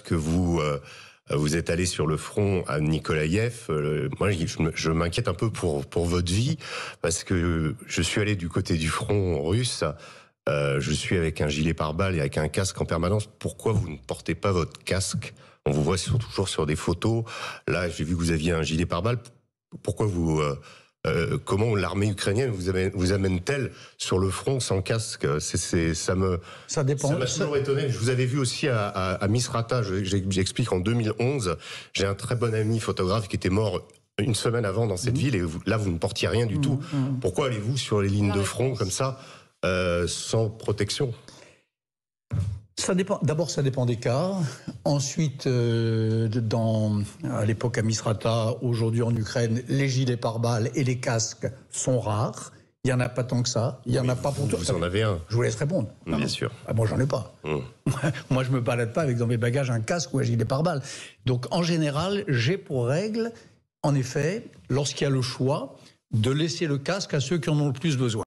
que vous euh, vous êtes allé sur le front à Nikolaïev. Euh, moi, je, m'inquiète un peu pour, pour votre vie, parce que je suis allé du côté du front russe. Euh, je suis avec un gilet pare-balles et avec un casque en permanence. Pourquoi vous ne portez pas votre casque On vous voit toujours sur des photos. Là, j'ai vu que vous aviez un gilet pare-balles. Pourquoi vous euh, comment l'armée ukrainienne vous, amène, t elle sur le front sans casque c'est, Ça me ça dépend. m'a toujours étonné. Je vous avais vu aussi à, Misrata. J'explique en 2011, j'ai un très bon ami photographe qui était mort une semaine avant dans cette mhm. ville et là vous ne portiez rien du mhm. tout. Mhm. Pourquoi allez-vous sur les lignes de front comme ça euh, sans protection dépend. D'abord, ça dépend des cas. Ensuite, euh, dans, à l'époque à Misrata, aujourd'hui en Ukraine, les gilets pare-balles et les casques sont rares. Il n'y en a pas tant que ça. Il n'y en a pas pour tout. Vous en avez un. Je vous laisse répondre. Bien sûr. Ah, moi, j'en ai pas. Mmh. moi, je me balade pas avec dans mes bagages un casque ou un gilet pare-balles. Donc, en général, j'ai pour règle, en effet, lorsqu'il y a le choix, de laisser le casque à ceux qui en ont le plus besoin.